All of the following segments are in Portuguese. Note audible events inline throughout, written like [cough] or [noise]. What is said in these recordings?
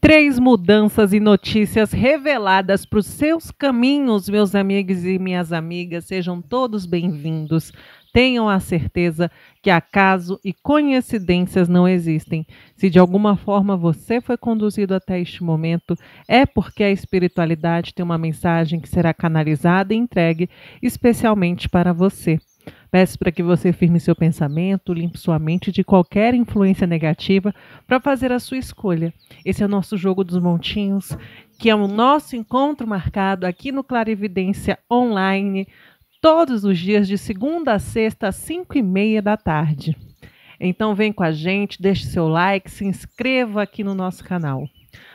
Três mudanças e notícias reveladas para os seus caminhos, meus amigos e minhas amigas. Sejam todos bem-vindos. Tenham a certeza que acaso e coincidências não existem. Se de alguma forma você foi conduzido até este momento, é porque a espiritualidade tem uma mensagem que será canalizada e entregue especialmente para você. Peço para que você firme seu pensamento, limpe sua mente de qualquer influência negativa para fazer a sua escolha. Esse é o nosso jogo dos montinhos, que é o nosso encontro marcado aqui no Clarividência Online, todos os dias de segunda a sexta, às 5 e meia da tarde. Então vem com a gente, deixe seu like, se inscreva aqui no nosso canal.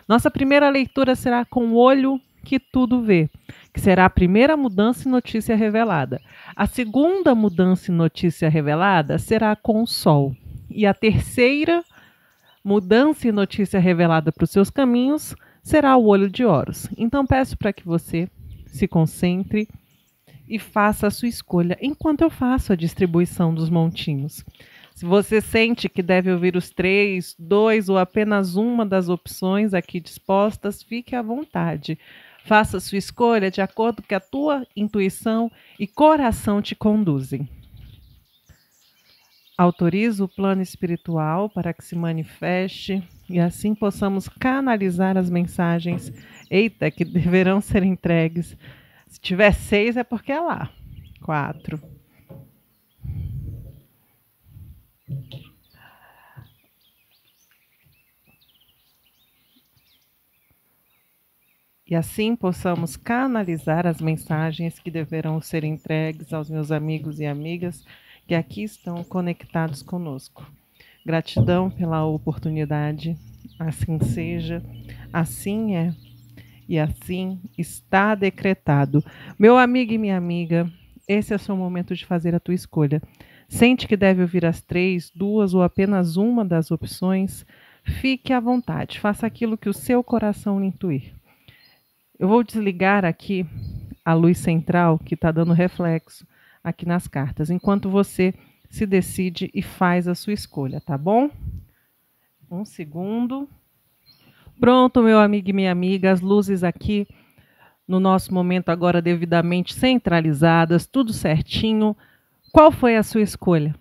Nossa primeira leitura será com o olho que tudo vê, que será a primeira mudança e notícia revelada. A segunda mudança e notícia revelada será com o Sol. E a terceira mudança e notícia revelada para os seus caminhos será o olho de Horus. Então peço para que você se concentre e faça a sua escolha enquanto eu faço a distribuição dos montinhos. Se você sente que deve ouvir os três, dois ou apenas uma das opções aqui dispostas, fique à vontade. Faça sua escolha de acordo com que a tua intuição e coração te conduzem. Autoriza o plano espiritual para que se manifeste e assim possamos canalizar as mensagens. Eita, que deverão ser entregues. Se tiver seis, é porque é lá. Quatro. e assim possamos canalizar as mensagens que deverão ser entregues aos meus amigos e amigas que aqui estão conectados conosco. Gratidão pela oportunidade, assim seja, assim é e assim está decretado. Meu amigo e minha amiga, esse é o seu momento de fazer a tua escolha. Sente que deve ouvir as três, duas ou apenas uma das opções? Fique à vontade, faça aquilo que o seu coração intuir. Eu vou desligar aqui a luz central que está dando reflexo aqui nas cartas, enquanto você se decide e faz a sua escolha, tá bom? Um segundo. Pronto, meu amigo e minha amiga, as luzes aqui no nosso momento agora devidamente centralizadas, tudo certinho. Qual foi a sua escolha?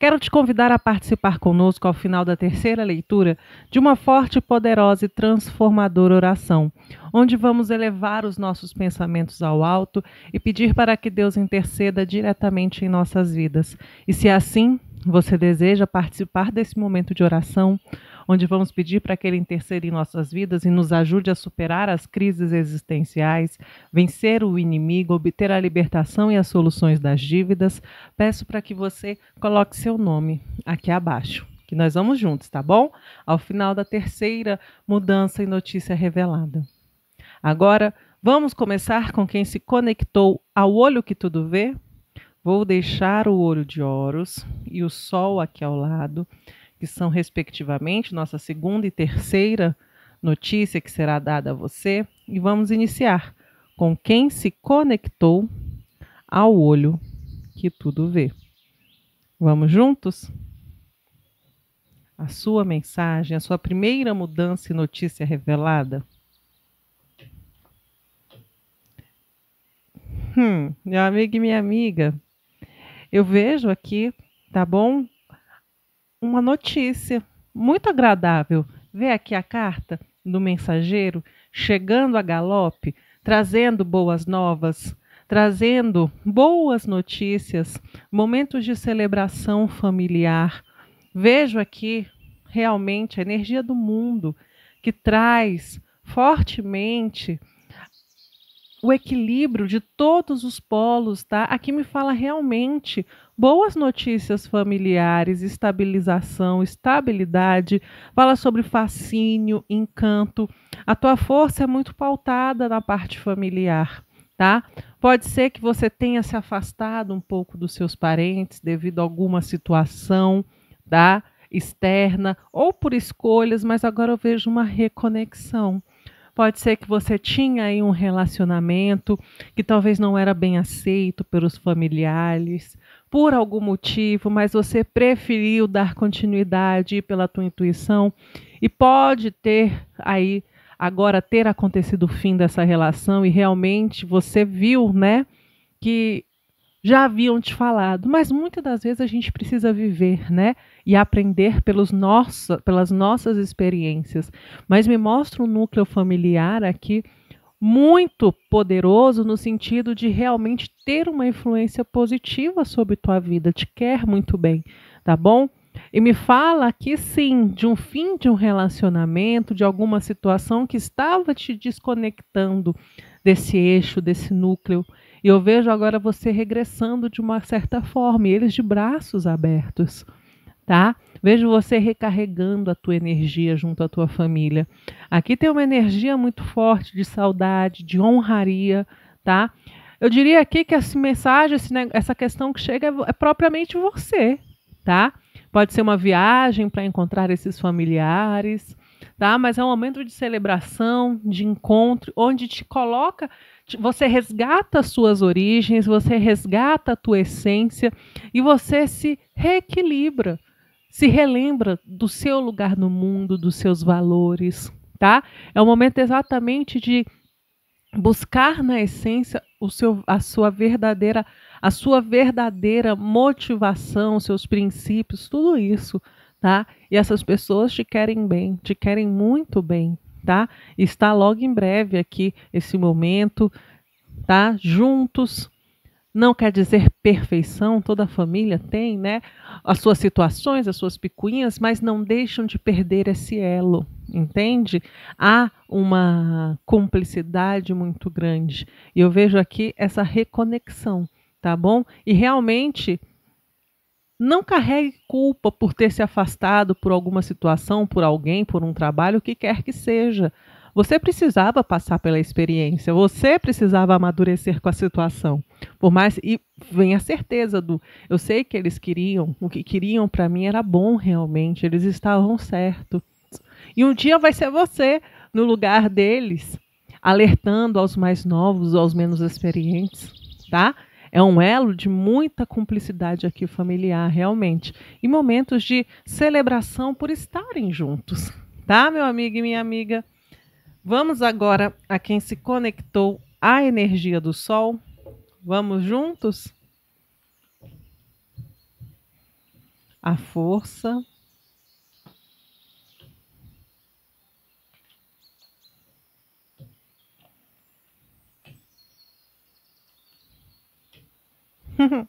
Quero te convidar a participar conosco ao final da terceira leitura de uma forte, poderosa e transformadora oração, onde vamos elevar os nossos pensamentos ao alto e pedir para que Deus interceda diretamente em nossas vidas. E se assim você deseja participar desse momento de oração, onde vamos pedir para que Ele interceda em nossas vidas e nos ajude a superar as crises existenciais, vencer o inimigo, obter a libertação e as soluções das dívidas. Peço para que você coloque seu nome aqui abaixo que nós vamos juntos, tá bom? Ao final da terceira mudança e notícia revelada. Agora, vamos começar com quem se conectou ao olho que tudo vê? Vou deixar o olho de Horus e o sol aqui ao lado que são, respectivamente, nossa segunda e terceira notícia que será dada a você, e vamos iniciar com quem se conectou ao olho que tudo vê. Vamos juntos? A sua mensagem, a sua primeira mudança e notícia revelada? Hum, meu amigo e minha amiga, eu vejo aqui, tá bom? uma notícia muito agradável. Vê aqui a carta do mensageiro chegando a galope, trazendo boas novas, trazendo boas notícias, momentos de celebração familiar. Vejo aqui realmente a energia do mundo que traz fortemente o equilíbrio de todos os polos, tá? Aqui me fala realmente boas notícias familiares, estabilização, estabilidade, fala sobre fascínio, encanto. A tua força é muito pautada na parte familiar, tá? Pode ser que você tenha se afastado um pouco dos seus parentes devido a alguma situação, tá? Externa ou por escolhas, mas agora eu vejo uma reconexão. Pode ser que você tinha aí um relacionamento que talvez não era bem aceito pelos familiares por algum motivo, mas você preferiu dar continuidade pela tua intuição e pode ter aí agora ter acontecido o fim dessa relação e realmente você viu, né, que já haviam te falado, mas muitas das vezes a gente precisa viver, né, e aprender pelos nossa, pelas nossas experiências. Mas me mostra um núcleo familiar aqui muito poderoso no sentido de realmente ter uma influência positiva sobre tua vida, te quer muito bem, tá bom? E me fala aqui sim de um fim de um relacionamento, de alguma situação que estava te desconectando desse eixo, desse núcleo. E eu vejo agora você regressando de uma certa forma, e eles de braços abertos tá? Vejo você recarregando a tua energia junto à tua família. Aqui tem uma energia muito forte de saudade, de honraria, tá? Eu diria aqui que essa mensagem, essa questão que chega é, é propriamente você, tá? Pode ser uma viagem para encontrar esses familiares, tá? Mas é um momento de celebração, de encontro, onde te coloca, você resgata suas origens, você resgata a tua essência e você se reequilibra se relembra do seu lugar no mundo, dos seus valores, tá? É o momento exatamente de buscar na essência o seu, a sua verdadeira a sua verdadeira motivação, seus princípios, tudo isso, tá? E essas pessoas te querem bem, te querem muito bem, tá? Está logo em breve aqui esse momento, tá? Juntos não quer dizer perfeição, toda família tem, né, as suas situações, as suas picuinhas, mas não deixam de perder esse elo, entende? Há uma cumplicidade muito grande. E eu vejo aqui essa reconexão, tá bom? E realmente não carregue culpa por ter se afastado por alguma situação, por alguém, por um trabalho, o que quer que seja. Você precisava passar pela experiência, você precisava amadurecer com a situação. Por mais e vem a certeza do, eu sei que eles queriam, o que queriam para mim era bom realmente, eles estavam certos. E um dia vai ser você no lugar deles, alertando aos mais novos, aos menos experientes, tá? É um elo de muita cumplicidade aqui familiar, realmente. E momentos de celebração por estarem juntos, tá, meu amigo e minha amiga? Vamos agora a quem se conectou à energia do Sol. Vamos juntos? A força. [laughs]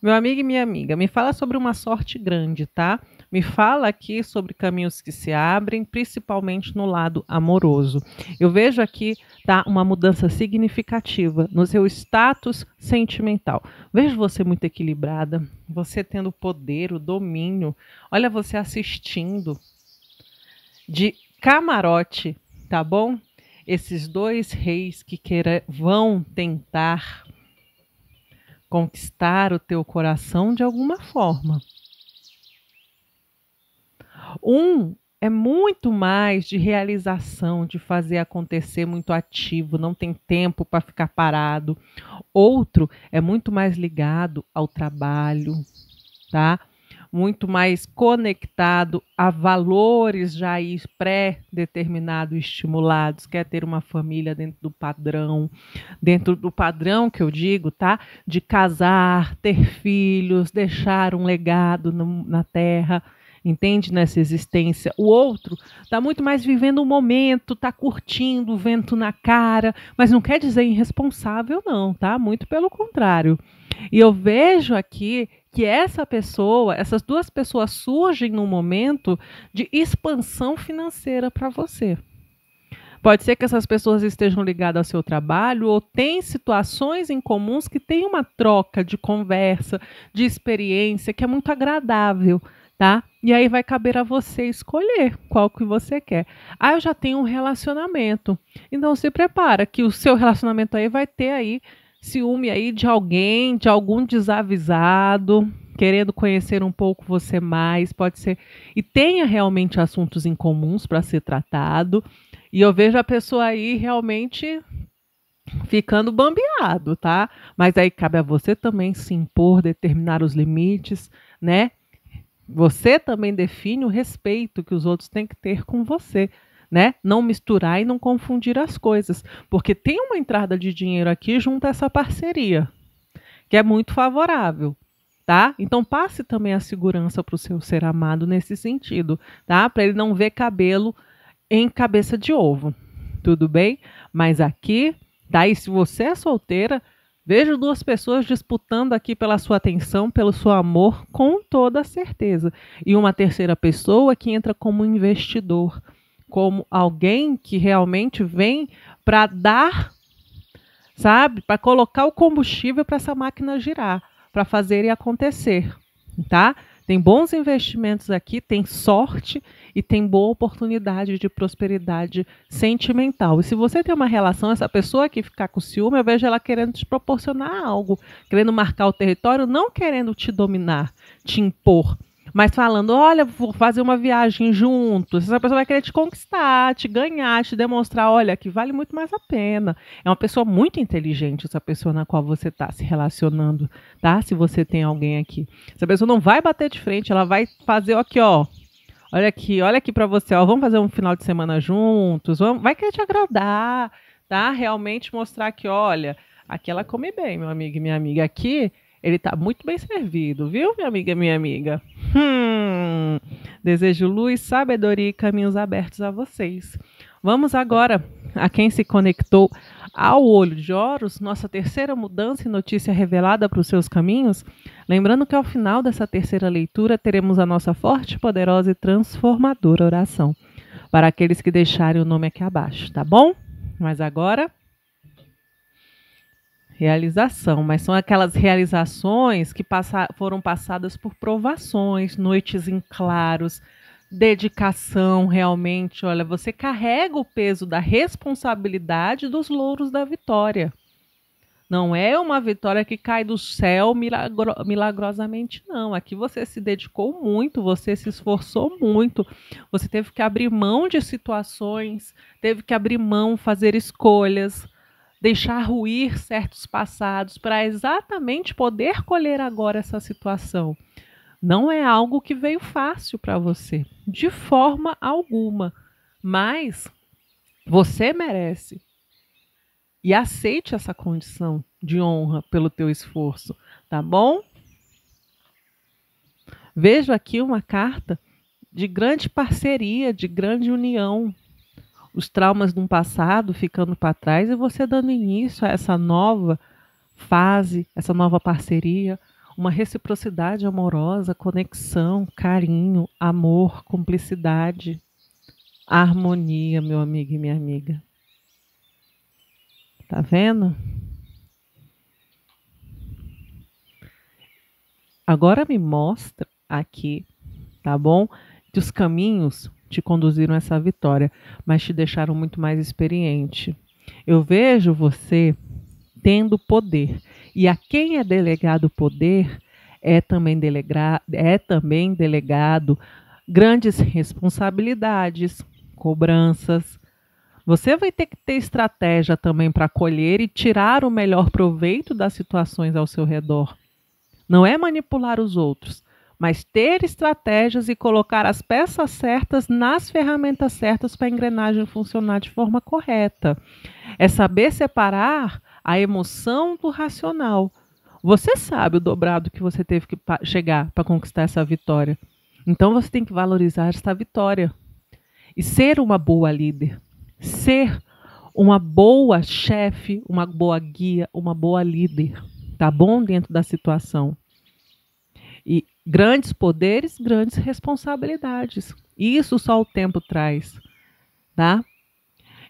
Meu amigo e minha amiga, me fala sobre uma sorte grande, tá? me fala aqui sobre caminhos que se abrem, principalmente no lado amoroso. Eu vejo aqui tá, uma mudança significativa no seu status sentimental. Vejo você muito equilibrada, você tendo poder, o domínio. Olha você assistindo de camarote, tá bom? Esses dois reis que queira, vão tentar conquistar o teu coração de alguma forma. Um é muito mais de realização, de fazer acontecer, muito ativo, não tem tempo para ficar parado. Outro é muito mais ligado ao trabalho, tá? Muito mais conectado a valores já pré-determinados, estimulados, quer ter uma família dentro do padrão, dentro do padrão que eu digo, tá? De casar, ter filhos, deixar um legado no, na terra entende? Nessa né, existência. O outro está muito mais vivendo o momento, está curtindo o vento na cara, mas não quer dizer irresponsável, não, tá? Muito pelo contrário. E eu vejo aqui que essa pessoa, essas duas pessoas surgem num momento de expansão financeira para você. Pode ser que essas pessoas estejam ligadas ao seu trabalho ou têm situações em comuns que tem uma troca de conversa, de experiência que é muito agradável tá? E aí vai caber a você escolher qual que você quer. Ah, eu já tenho um relacionamento. Então se prepara que o seu relacionamento aí vai ter aí ciúme aí de alguém, de algum desavisado, querendo conhecer um pouco você mais, pode ser e tenha realmente assuntos em comuns para ser tratado. E eu vejo a pessoa aí realmente ficando bambeado, tá? Mas aí cabe a você também se impor, determinar os limites, né? Você também define o respeito que os outros têm que ter com você. Né? Não misturar e não confundir as coisas. Porque tem uma entrada de dinheiro aqui junto a essa parceria, que é muito favorável. Tá? Então passe também a segurança para o seu ser amado nesse sentido, tá? Para ele não ver cabelo em cabeça de ovo. Tudo bem? Mas aqui, tá? E se você é solteira, Vejo duas pessoas disputando aqui pela sua atenção, pelo seu amor, com toda certeza. E uma terceira pessoa que entra como investidor, como alguém que realmente vem para dar, sabe, para colocar o combustível para essa máquina girar, para fazer e acontecer, tá? Tem bons investimentos aqui, tem sorte e tem boa oportunidade de prosperidade sentimental. E se você tem uma relação, essa pessoa que ficar com ciúme, eu vejo ela querendo te proporcionar algo, querendo marcar o território, não querendo te dominar, te impor mas falando, olha, vou fazer uma viagem juntos. Essa pessoa vai querer te conquistar, te ganhar, te demonstrar, olha, que vale muito mais a pena. É uma pessoa muito inteligente, essa pessoa na qual você está se relacionando, tá? Se você tem alguém aqui. Essa pessoa não vai bater de frente, ela vai fazer aqui, ó, Olha aqui, olha aqui para você, ó, vamos fazer um final de semana juntos, vamos, vai querer te agradar, tá? Realmente mostrar que, olha, aqui ela come bem, meu amigo e minha amiga, aqui ele tá muito bem servido, viu, minha amiga e minha amiga? Hum, desejo luz, sabedoria e caminhos abertos a vocês. Vamos agora a quem se conectou ao olho de Horus, nossa terceira mudança e notícia revelada para os seus caminhos, lembrando que ao final dessa terceira leitura teremos a nossa forte, poderosa e transformadora oração para aqueles que deixarem o nome aqui abaixo, tá bom? Mas agora realização, mas são aquelas realizações que passa, foram passadas por provações, noites em claros, dedicação realmente. Olha, você carrega o peso da responsabilidade dos louros da vitória. Não é uma vitória que cai do céu milagro milagrosamente, não. Aqui você se dedicou muito, você se esforçou muito, você teve que abrir mão de situações, teve que abrir mão, fazer escolhas, deixar ruir certos passados para exatamente poder colher agora essa situação. Não é algo que veio fácil para você, de forma alguma, mas você merece. E aceite essa condição de honra pelo teu esforço, tá bom? Vejo aqui uma carta de grande parceria, de grande união. Os traumas de um passado ficando para trás e você dando início a essa nova fase, essa nova parceria, uma reciprocidade amorosa, conexão, carinho, amor, cumplicidade, harmonia, meu amigo e minha amiga. Tá vendo? Agora me mostra aqui, tá bom? Que os caminhos te conduziram a essa vitória, mas te deixaram muito mais experiente. Eu vejo você tendo poder e a quem é delegado o poder é também, delega, é também delegado grandes responsabilidades, cobranças. Você vai ter que ter estratégia também para colher e tirar o melhor proveito das situações ao seu redor. Não é manipular os outros, mas ter estratégias e colocar as peças certas nas ferramentas certas para a engrenagem funcionar de forma correta. É saber separar a emoção do racional. Você sabe o dobrado que você teve que chegar para conquistar essa vitória. Então você tem que valorizar esta vitória e ser uma boa líder, ser uma boa chefe, uma boa guia, uma boa líder, tá bom dentro da situação. E grandes poderes, grandes responsabilidades. Isso só o tempo traz, tá?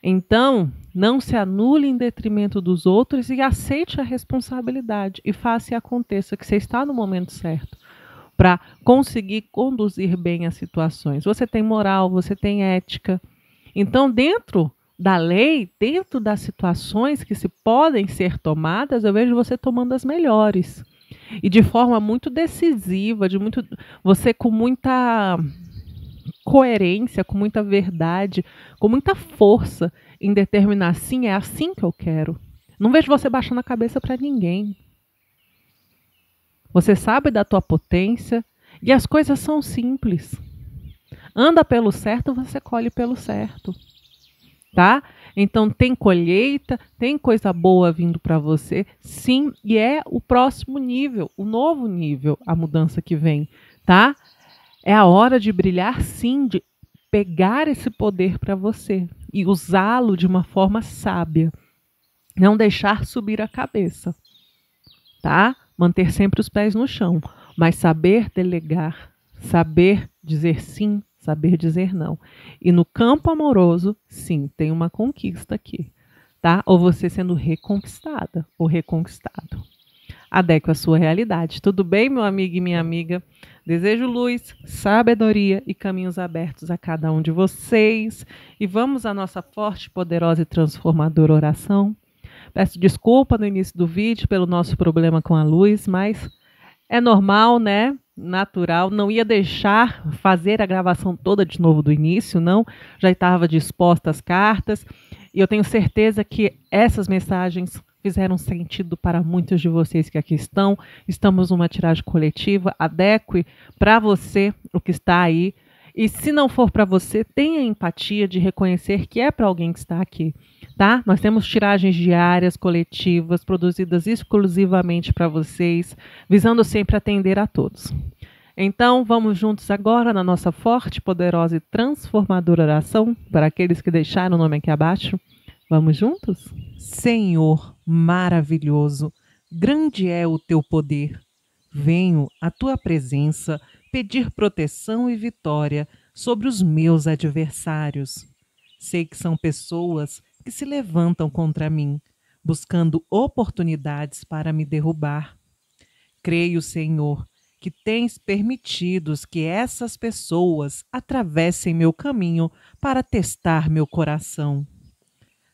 Então, não se anule em detrimento dos outros e aceite a responsabilidade e faça e aconteça que você está no momento certo para conseguir conduzir bem as situações. Você tem moral, você tem ética. Então, dentro da lei, dentro das situações que se podem ser tomadas, eu vejo você tomando as melhores. E de forma muito decisiva, de muito você com muita coerência, com muita verdade, com muita força em determinar sim, é assim que eu quero. Não vejo você baixando a cabeça para ninguém. Você sabe da tua potência e as coisas são simples. Anda pelo certo, você colhe pelo certo. Tá? Então tem colheita, tem coisa boa vindo para você, sim, e é o próximo nível, o novo nível, a mudança que vem, tá? É a hora de brilhar, sim, de pegar esse poder para você e usá-lo de uma forma sábia. Não deixar subir a cabeça, tá? Manter sempre os pés no chão, mas saber delegar, saber dizer sim, saber dizer não. E no campo amoroso, sim, tem uma conquista aqui, tá? Ou você sendo reconquistada ou reconquistado adeque à sua realidade. Tudo bem, meu amigo e minha amiga? Desejo luz, sabedoria e caminhos abertos a cada um de vocês. E vamos à nossa forte, poderosa e transformadora oração. Peço desculpa no início do vídeo pelo nosso problema com a luz, mas é normal, né? Natural, não ia deixar fazer a gravação toda de novo do início, não. Já estava disposta as cartas e eu tenho certeza que essas mensagens fizeram sentido para muitos de vocês que aqui estão. Estamos numa tiragem coletiva. Adeque para você o que está aí. E se não for para você, tenha empatia de reconhecer que é para alguém que está aqui, tá? Nós temos tiragens diárias, coletivas, produzidas exclusivamente para vocês, visando sempre atender a todos. Então, vamos juntos agora na nossa forte, poderosa e transformadora oração para aqueles que deixaram o nome aqui abaixo. Vamos juntos? Senhor maravilhoso, grande é o teu poder. Venho à tua presença pedir proteção e vitória sobre os meus adversários. Sei que são pessoas que se levantam contra mim, buscando oportunidades para me derrubar. Creio, Senhor, que tens permitido que essas pessoas atravessem meu caminho para testar meu coração.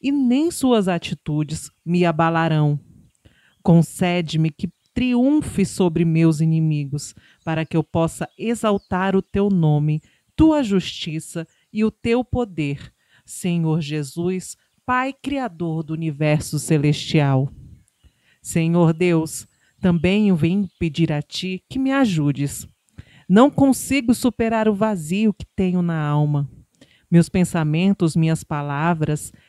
e nem suas atitudes me abalarão. Concede-me que triunfe sobre meus inimigos, para que eu possa exaltar o teu nome, tua justiça e o teu poder. Senhor Jesus, Pai Criador do universo celestial. Senhor Deus, também eu venho pedir a Ti que me ajudes. Não consigo superar o vazio que tenho na alma. Meus pensamentos, minhas palavras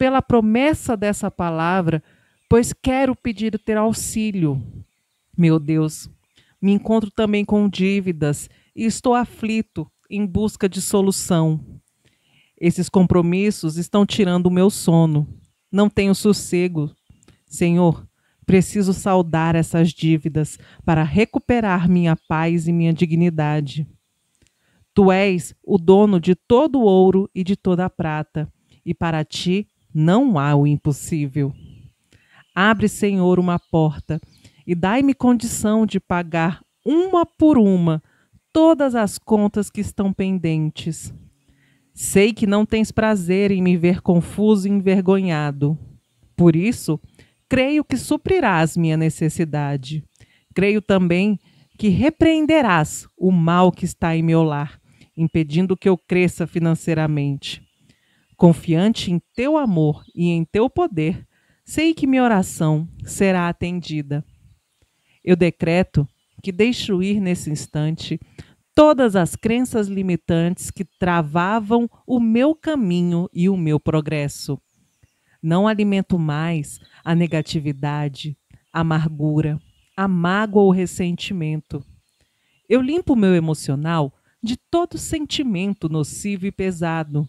pela promessa dessa palavra, pois quero pedir ter auxílio. Meu Deus, me encontro também com dívidas e estou aflito em busca de solução. Esses compromissos estão tirando o meu sono. Não tenho sossego. Senhor, preciso saldar essas dívidas para recuperar minha paz e minha dignidade. Tu és o dono de todo o ouro e de toda a prata, e para ti não há o impossível. Abre, Senhor, uma porta e dai-me condição de pagar uma por uma todas as contas que estão pendentes. Sei que não tens prazer em me ver confuso e envergonhado. Por isso, creio que suprirás minha necessidade. Creio também que repreenderás o mal que está em meu lar, impedindo que eu cresça financeiramente. Confiante em teu amor e em teu poder, sei que minha oração será atendida. Eu decreto que deixo ir nesse instante todas as crenças limitantes que travavam o meu caminho e o meu progresso. Não alimento mais a negatividade, a amargura, a mágoa ou ressentimento. Eu limpo meu emocional de todo sentimento nocivo e pesado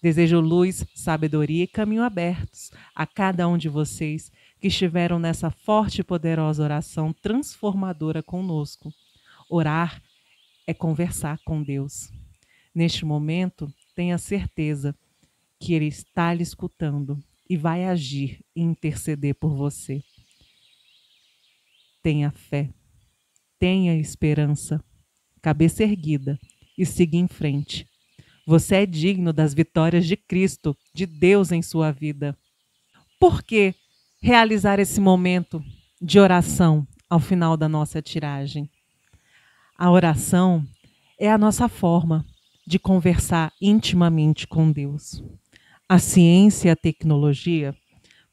Desejo luz, sabedoria e caminho abertos a cada um de vocês que estiveram nessa forte e poderosa oração transformadora conosco. Orar é conversar com Deus. Neste momento, tenha certeza que Ele está lhe escutando e vai agir e interceder por você. Tenha fé, tenha esperança, cabeça erguida e siga em frente você é digno das vitórias de Cristo, de Deus em sua vida. Por que realizar esse momento de oração ao final da nossa tiragem? A oração é a nossa forma de conversar intimamente com Deus. A ciência e a tecnologia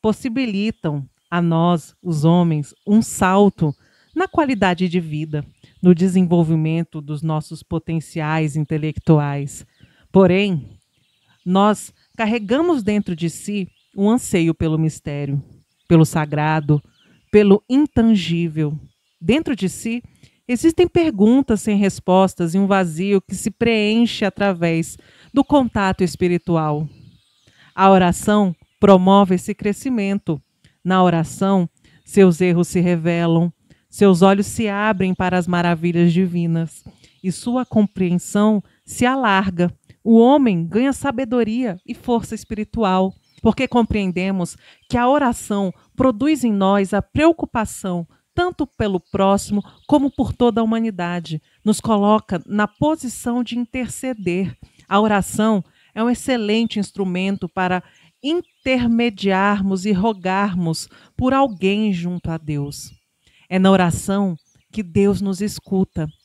possibilitam a nós, os homens, um salto na qualidade de vida, no desenvolvimento dos nossos potenciais intelectuais, Porém, nós carregamos dentro de si um anseio pelo mistério, pelo sagrado, pelo intangível. Dentro de si, existem perguntas sem respostas e um vazio que se preenche através do contato espiritual. A oração promove esse crescimento. Na oração, seus erros se revelam, seus olhos se abrem para as maravilhas divinas e sua compreensão se alarga o homem ganha sabedoria e força espiritual, porque compreendemos que a oração produz em nós a preocupação tanto pelo próximo como por toda a humanidade. Nos coloca na posição de interceder. A oração é um excelente instrumento para intermediarmos e rogarmos por alguém junto a Deus. É na oração que Deus nos escuta.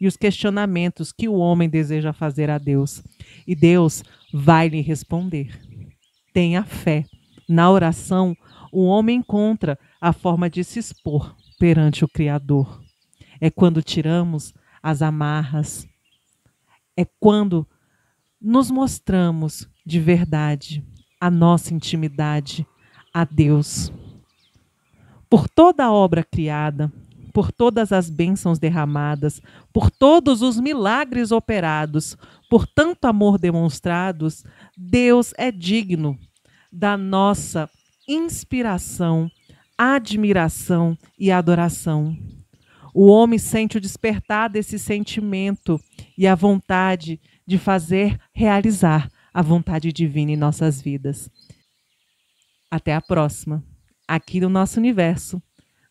e os questionamentos que o homem deseja fazer a Deus. E Deus vai lhe responder. Tenha fé. Na oração, o homem encontra a forma de se expor perante o Criador. É quando tiramos as amarras. É quando nos mostramos de verdade a nossa intimidade a Deus. Por toda a obra criada, por todas as bênçãos derramadas, por todos os milagres operados, por tanto amor demonstrados, Deus é digno da nossa inspiração, admiração e adoração. O homem sente o despertar desse sentimento e a vontade de fazer realizar a vontade divina em nossas vidas. Até a próxima, aqui no nosso universo,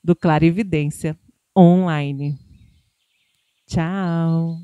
do Clarividência online. Tchau!